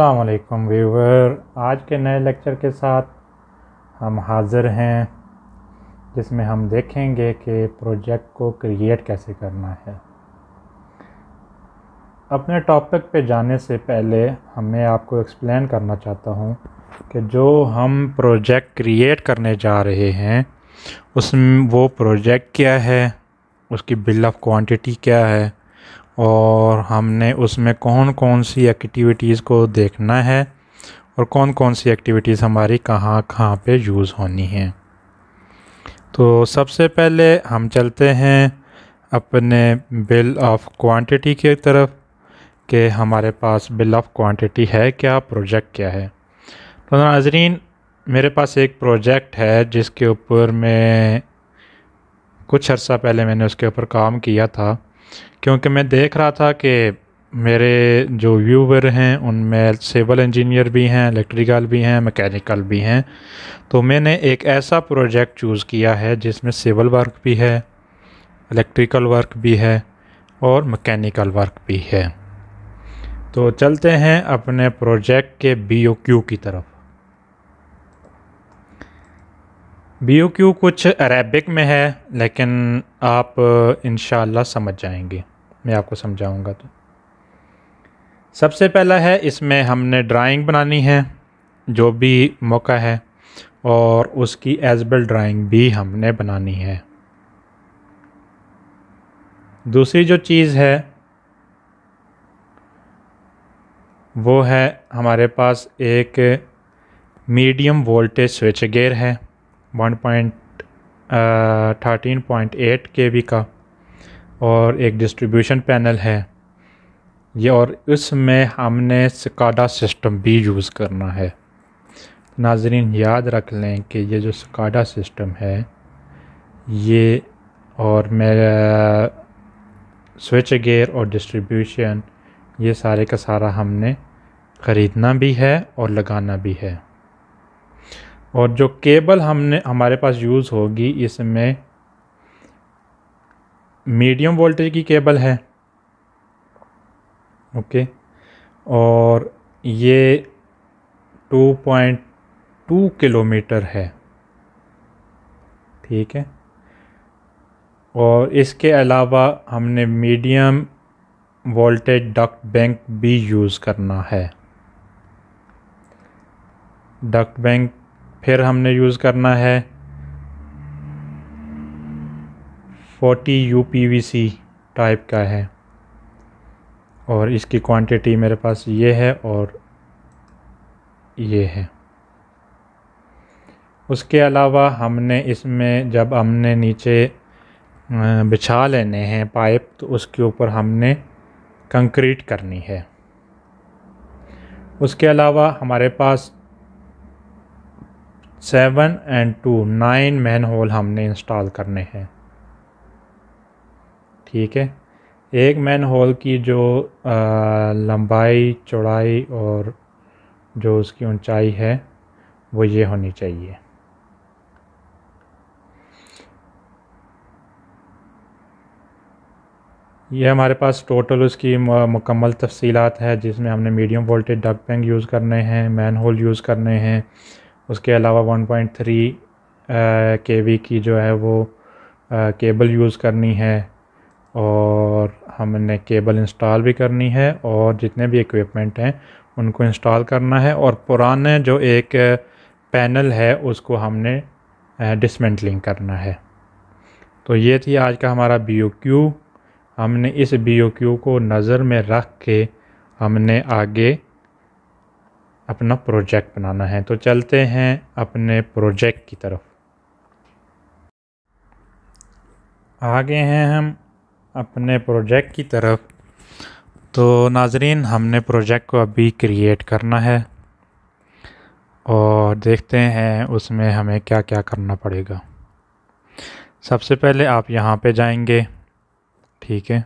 असलकम व्यूवर आज के नए लेक्चर के साथ हम हाज़िर हैं जिसमें हम देखेंगे कि प्रोजेक्ट को क्रिएट कैसे करना है अपने टॉपिक पे जाने से पहले हमें आपको एक्सप्लेन करना चाहता हूँ कि जो हम प्रोजेक्ट क्रिएट करने जा रहे हैं उसमें वो प्रोजेक्ट क्या है उसकी बिल ऑफ क्वांटिटी क्या है और हमने उसमें कौन कौन सी एक्टिविटीज़ को देखना है और कौन कौन सी एक्टिविटीज़ हमारी कहाँ कहाँ पे यूज़ होनी है तो सबसे पहले हम चलते हैं अपने बिल ऑफ क्वांटिटी की तरफ कि हमारे पास बिल ऑफ क्वांटिटी है क्या प्रोजेक्ट क्या है तो नाजरीन मेरे पास एक प्रोजेक्ट है जिसके ऊपर मैं कुछ अर्सा पहले मैंने उसके ऊपर काम किया था क्योंकि मैं देख रहा था कि मेरे जो व्यूवर हैं उनमें सिविल इंजीनियर भी हैं इलेक्ट्रिकल भी हैं मैकेनिकल भी हैं तो मैंने एक ऐसा प्रोजेक्ट चूज़ किया है जिसमें सिविल वर्क भी है इलेक्ट्रिकल वर्क भी है और मैकेनिकल वर्क भी है तो चलते हैं अपने प्रोजेक्ट के बी की तरफ बी कुछ अरेबिक में है लेकिन आप इन समझ जाएंगे मैं आपको समझाऊंगा तो सबसे पहला है इसमें हमने ड्राइंग बनानी है जो भी मौका है और उसकी एजबल ड्राइंग भी हमने बनानी है दूसरी जो चीज़ है वो है हमारे पास एक मीडियम वोल्टेज स्विच गेयर है 1.13.8 वी का और एक डिस्ट्रीब्यूशन पैनल है ये और इसमें हमने सिकाडा सिस्टम भी यूज़ करना है नाजरीन याद रख लें कि ये जो सिकाडा सिस्टम है ये और मेरा स्विच गेयर और डिस्ट्रीब्यूशन ये सारे का सारा हमने ख़रीदना भी है और लगाना भी है और जो केबल हमने हमारे पास यूज़ होगी इसमें मीडियम वोल्टेज की केबल है ओके और ये 2.2 किलोमीटर है ठीक है और इसके अलावा हमने मीडियम वोल्टेज डक्ट बैंक भी यूज़ करना है डक्ट बैंक फिर हमने यूज़ करना है फोर्टी यू टाइप का है और इसकी क्वांटिटी मेरे पास ये है और ये है उसके अलावा हमने इसमें जब हमने नीचे बिछा लेने हैं पाइप तो उसके ऊपर हमने कंक्रीट करनी है उसके अलावा हमारे पास seven and two nine manhole हमने इंस्टॉल करने हैं ठीक है एक मैन होल की जो लंबाई चौड़ाई और जो उसकी ऊंचाई है वो ये होनी चाहिए ये हमारे पास टोटल उसकी मुकम्मल तफसीत है जिसमें हमने medium voltage duct bank use करने हैं मैन होल यूज़ करने हैं उसके अलावा 1.3 पॉइंट थ्री की जो है वो आ, केबल यूज़ करनी है और हमने केबल इंस्टॉल भी करनी है और जितने भी इक्विपमेंट हैं उनको इंस्टॉल करना है और पुराने जो एक पैनल है उसको हमने डिसमेंटलिंग करना है तो ये थी आज का हमारा बी क्यू हमने इस बी क्यू को नज़र में रख के हमने आगे अपना प्रोजेक्ट बनाना है तो चलते हैं अपने प्रोजेक्ट की तरफ आगे हैं हम अपने प्रोजेक्ट की तरफ तो नाजरीन हमने प्रोजेक्ट को अभी क्रिएट करना है और देखते हैं उसमें हमें क्या क्या करना पड़ेगा सबसे पहले आप यहाँ पे जाएंगे ठीक है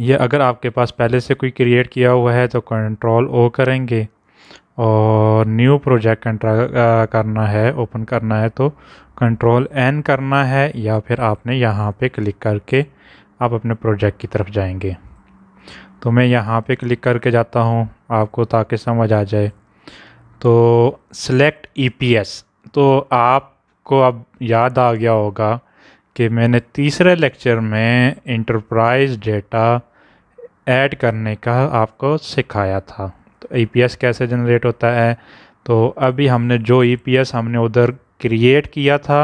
ये अगर आपके पास पहले से कोई क्रिएट किया हुआ है तो कंट्रोल ओ करेंगे और न्यू प्रोजेक्ट कंट्रा करना है ओपन करना है तो कंट्रोल एन करना है या फिर आपने यहाँ पे क्लिक करके आप अपने प्रोजेक्ट की तरफ जाएंगे तो मैं यहाँ पे क्लिक करके जाता हूँ आपको ताकि समझ आ जाए तो सेलेक्ट ईपीएस e तो आपको अब याद आ गया होगा कि मैंने तीसरे लेक्चर में इंटरप्राइज डेटा ऐड करने का आपको सिखाया था तो ईपीएस e कैसे जनरेट होता है तो अभी हमने जो ईपीएस e हमने उधर क्रिएट किया था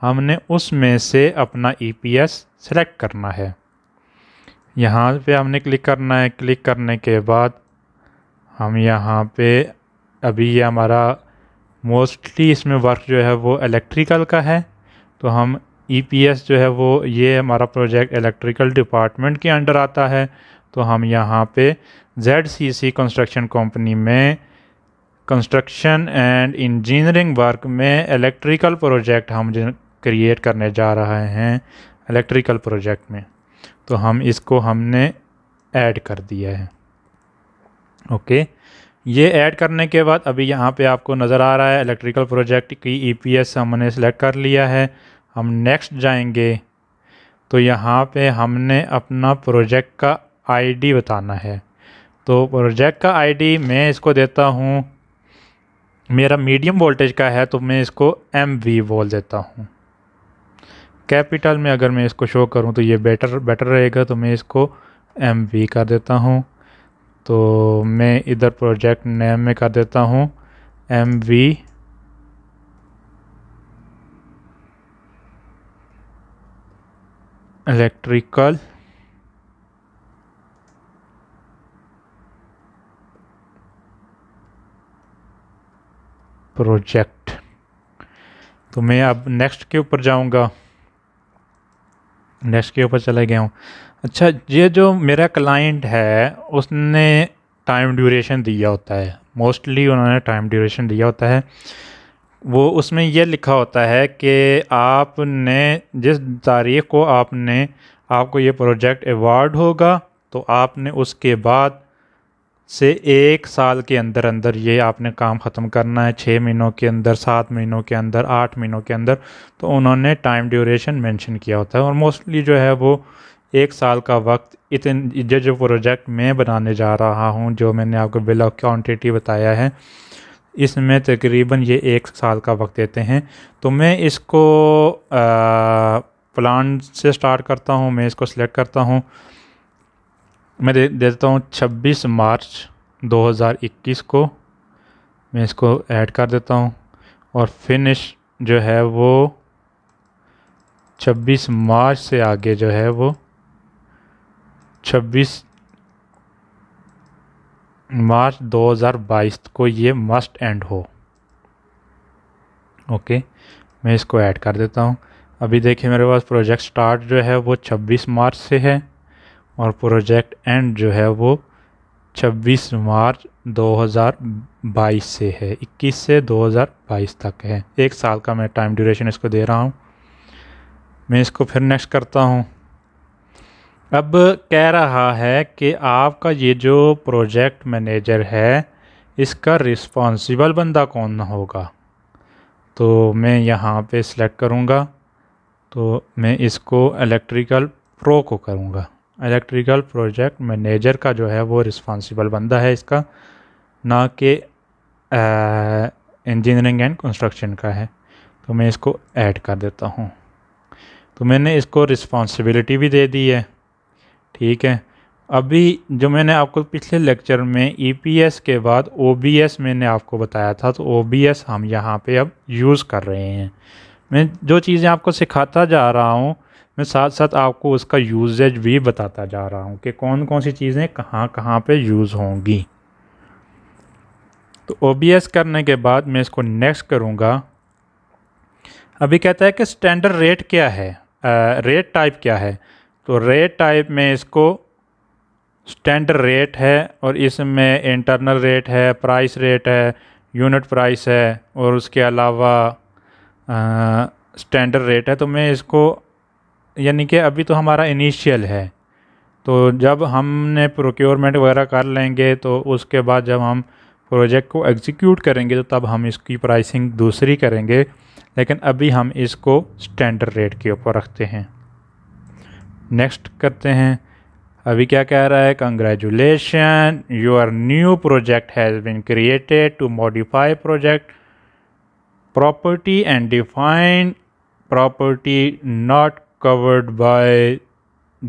हमने उसमें से अपना ईपीएस सेलेक्ट करना है यहाँ पे हमने क्लिक करना है क्लिक करने के बाद हम यहाँ पे अभी ये हमारा मोस्टली इसमें वर्क जो है वो इलेक्ट्रिकल का है तो हम ईपीएस e जो है वो ये हमारा प्रोजेक्ट इलेक्ट्रिकल डिपार्टमेंट के अंडर आता है तो हम यहाँ पे Z C C construction company में कंस्ट्रक्शन एंड इंजीनियरिंग वर्क में इलेक्ट्रिकल प्रोजेक्ट हम क्रिएट करने जा रहे हैं इलेक्ट्रिकल प्रोजेक्ट में तो हम इसको हमने ऐड कर दिया है ओके ये ऐड करने के बाद अभी यहाँ पे आपको नज़र आ रहा है इलेक्ट्रिकल प्रोजेक्ट की ईपीएस e हमने सेलेक्ट कर लिया है हम नेक्स्ट जाएंगे तो यहाँ पे हमने अपना प्रोजेक्ट का आईडी बताना है तो प्रोजेक्ट का आईडी मैं इसको देता हूँ मेरा मीडियम वोल्टेज का है तो मैं इसको एम बोल देता हूँ कैपिटल में अगर मैं इसको शो करूं तो ये बेटर बेटर रहेगा तो मैं इसको एम वी कर देता हूं तो मैं इधर प्रोजेक्ट नेम में कर देता हूं एम वी इलेक्ट्रिकल प्रोजेक्ट तो मैं अब नेक्स्ट के ऊपर जाऊंगा डेस्क के ऊपर चले गया हूँ अच्छा ये जो मेरा क्लाइंट है उसने टाइम ड्यूरेशन दिया होता है मोस्टली उन्होंने टाइम ड्यूरेशन दिया होता है वो उसमें यह लिखा होता है कि आपने जिस तारीख को आपने आपको ये प्रोजेक्ट अवार्ड होगा तो आपने उसके बाद से एक साल के अंदर अंदर ये आपने काम ख़त्म करना है छः महीनों के अंदर सात महीनों के अंदर आठ महीनों के अंदर तो उन्होंने टाइम ड्यूरेशन मेंशन किया होता है और मोस्टली जो है वो एक साल का वक्त इतने जो जो प्रोजेक्ट मैं बनाने जा रहा हूँ जो मैंने आपको बिल ऑफ क्वान्टिटी बताया है इसमें तकरीबन ये एक साल का वक्त देते हैं तो मैं इसको प्लान से स्टार्ट करता हूँ मैं इसको सिलेक्ट करता हूँ मैं दे देता हूँ 26 मार्च 2021 को मैं इसको ऐड कर देता हूँ और फिनिश जो है वो 26 मार्च से आगे जो है वो 26 मार्च 2022 को ये मस्ट एंड हो ओके मैं इसको ऐड कर देता हूँ अभी देखिए मेरे पास प्रोजेक्ट स्टार्ट जो है वो 26 मार्च से है और प्रोजेक्ट एंड जो है वो 26 मार्च 2022 से है 21 से 2022 तक है एक साल का मैं टाइम ड्यूरेशन इसको दे रहा हूँ मैं इसको फिर नेक्स्ट करता हूँ अब कह रहा है कि आपका ये जो प्रोजेक्ट मैनेजर है इसका रिस्पॉन्सिबल बंदा कौन होगा तो मैं यहाँ पे सिलेक्ट करूँगा तो मैं इसको इलेक्ट्रिकल प्रो को करूँगा इलेक्ट्रिकल प्रोजेक्ट मैनेजर का जो है वो रिस्पॉन्सिबल बंदा है इसका ना कि इंजीनियरिंग एंड कंस्ट्रक्शन का है तो मैं इसको ऐड कर देता हूँ तो मैंने इसको रिस्पॉन्सिबिलिटी भी दे दी है ठीक है अभी जो मैंने आपको पिछले लेक्चर में ईपीएस e के बाद ओबीएस मैंने आपको बताया था तो ओबीएस हम यहाँ पे अब यूज़ कर रहे हैं मैं जो चीज़ें आपको सिखाता जा रहा हूँ मैं साथ साथ आपको उसका यूजेज भी बताता जा रहा हूँ कि कौन कौन सी चीज़ें कहाँ कहाँ पे यूज़ होंगी तो ओ करने के बाद मैं इसको नेक्स्ट करूँगा अभी कहता है कि स्टैंडर्ड रेट क्या है आ, रेट टाइप क्या है तो रेट टाइप में इसको स्टैंडर्ड रेट है और इसमें इंटरनल रेट है प्राइस रेट है यूनिट प्राइस है और उसके अलावा स्टैंडर्ड रेट है तो मैं इसको यानी कि अभी तो हमारा इनिशियल है तो जब हमने प्रोक्योरमेंट वगैरह कर लेंगे तो उसके बाद जब हम प्रोजेक्ट को एग्जीक्यूट करेंगे तो तब हम इसकी प्राइसिंग दूसरी करेंगे लेकिन अभी हम इसको स्टैंडर्ड रेट के ऊपर रखते हैं नेक्स्ट करते हैं अभी क्या कह रहा है congratulation your new project has been created to modify project property and define property not covered by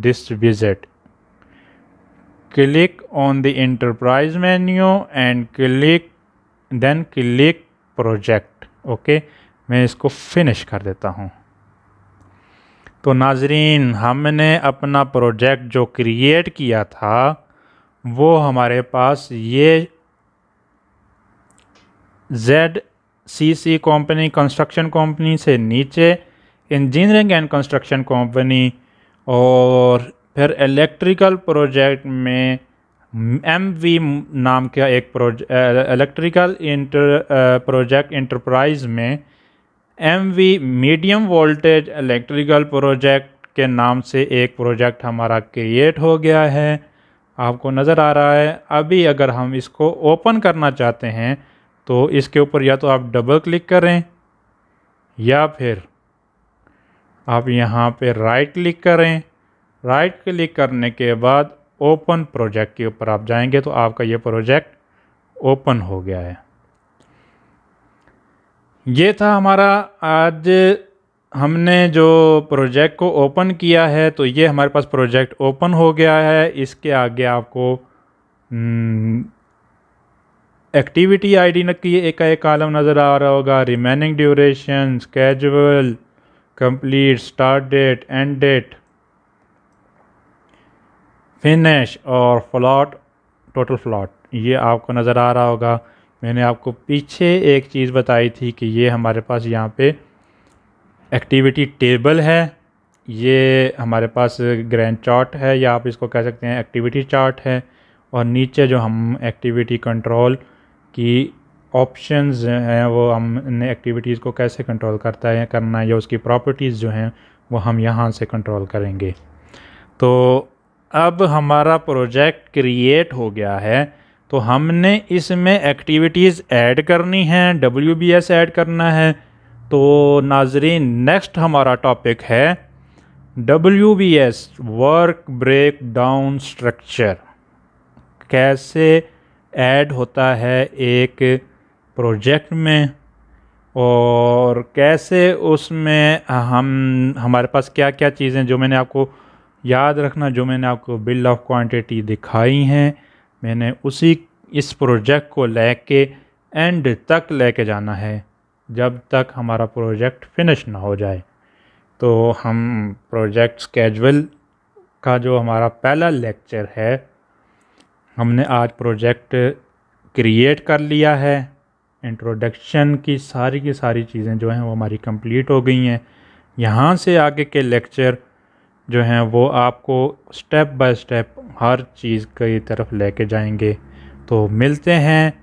this widget. Click on the enterprise menu and click then click project. okay? मैं इसको finish कर देता हूँ तो नाजरीन हमने अपना project जो क्रिएट किया था वो हमारे पास ये Z C C company construction company से नीचे इंजीनियरिंग एंड कंस्ट्रक्शन कंपनी और फिर इलेक्ट्रिकल प्रोजेक्ट में एम वी नाम का एक project electrical inter project enterprise में M V medium voltage electrical project के नाम से एक प्रोजेक्ट हमारा क्रिएट हो गया है आपको नज़र आ रहा है अभी अगर हम इसको ओपन करना चाहते हैं तो इसके ऊपर या तो आप डबल क्लिक करें या फिर आप यहाँ पे राइट क्लिक करें राइट क्लिक करने के बाद ओपन प्रोजेक्ट के ऊपर आप जाएंगे तो आपका ये प्रोजेक्ट ओपन हो गया है ये था हमारा आज हमने जो प्रोजेक्ट को ओपन किया है तो ये हमारे पास प्रोजेक्ट ओपन हो गया है इसके आगे आपको एक्टिविटी आईडी डी का एक, एक कालम नज़र आ रहा होगा remaining duration schedule complete start date end date finish और फ्लॉट टोटल फ्लॉट ये आपको नज़र आ रहा होगा मैंने आपको पीछे एक चीज़ बताई थी कि ये हमारे पास यहाँ पे एक्टिविटी टेबल है ये हमारे पास ग्रैंड चार्ट है या आप इसको कह सकते हैं एक्टिविटी चार्ट है और नीचे जो हम एक्टिविटी कंट्रोल की ऑप्शंस हैं वो हम इन एक्टिविटीज़ को कैसे कंट्रोल करता है करना है या उसकी प्रॉपर्टीज़ जो हैं वो हम यहाँ से कंट्रोल करेंगे तो अब हमारा प्रोजेक्ट क्रिएट हो गया है तो हमने इसमें एक्टिविटीज़ ऐड करनी हैं डब्ल्यू बी एस ऐड करना है तो नाजरीन नेक्स्ट हमारा टॉपिक है W B S work break down structure कैसे ऐड होता है एक प्रोजेक्ट में और कैसे उसमें हम हमारे पास क्या क्या चीज़ें जो मैंने आपको याद रखना जो मैंने आपको बिल ऑफ क्वांटिटी दिखाई हैं मैंने उसी इस प्रोजेक्ट को लेके एंड तक लेके जाना है जब तक हमारा प्रोजेक्ट फिनिश ना हो जाए तो हम प्रोजेक्ट स्केजुअल का जो हमारा पहला लेक्चर है हमने आज प्रोजेक्ट क्रिएट कर लिया है इंट्रोडक्शन की सारी की सारी चीज़ें जो हैं वो हमारी कंप्लीट हो गई हैं यहाँ से आगे के लेक्चर जो हैं वो आपको स्टेप बाय स्टेप हर चीज़ की तरफ लेके जाएंगे तो मिलते हैं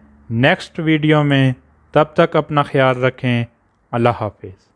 नेक्स्ट वीडियो में तब तक अपना ख्याल रखें अल्लाह हाफिज़